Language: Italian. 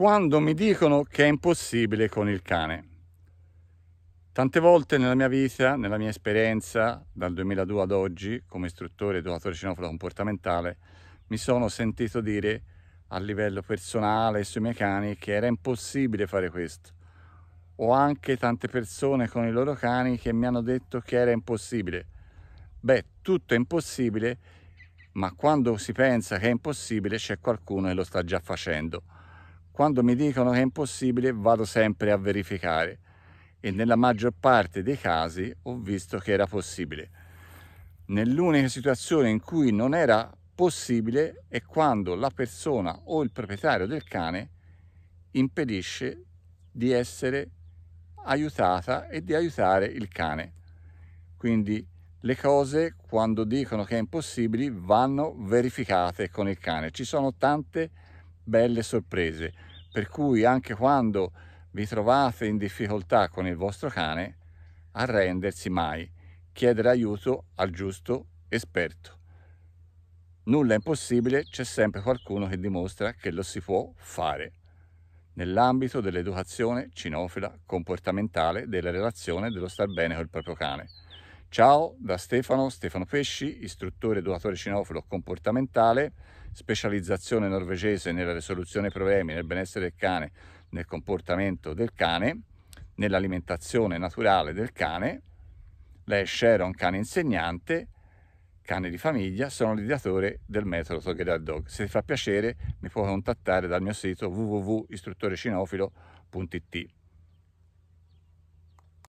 quando mi dicono che è impossibile con il cane. Tante volte nella mia vita, nella mia esperienza, dal 2002 ad oggi, come istruttore e educatore cinofilo comportamentale, mi sono sentito dire a livello personale sui miei cani che era impossibile fare questo. Ho anche tante persone con i loro cani che mi hanno detto che era impossibile. Beh, tutto è impossibile, ma quando si pensa che è impossibile c'è qualcuno che lo sta già facendo quando mi dicono che è impossibile vado sempre a verificare e nella maggior parte dei casi ho visto che era possibile. Nell'unica situazione in cui non era possibile è quando la persona o il proprietario del cane impedisce di essere aiutata e di aiutare il cane. Quindi le cose quando dicono che è impossibile vanno verificate con il cane. Ci sono tante belle sorprese. Per cui anche quando vi trovate in difficoltà con il vostro cane, arrendersi mai, chiedere aiuto al giusto esperto. Nulla è impossibile, c'è sempre qualcuno che dimostra che lo si può fare nell'ambito dell'educazione cinofila comportamentale della relazione dello star bene col proprio cane. Ciao da Stefano, Stefano Pesci, istruttore educatore cinofilo comportamentale, specializzazione norvegese nella risoluzione dei problemi, nel benessere del cane, nel comportamento del cane, nell'alimentazione naturale del cane. Lei è Sharon, cane insegnante, cane di famiglia, sono l'ideatore del metodo Together Dog. Se ti fa piacere mi puoi contattare dal mio sito www.istruttorecinofilo.it.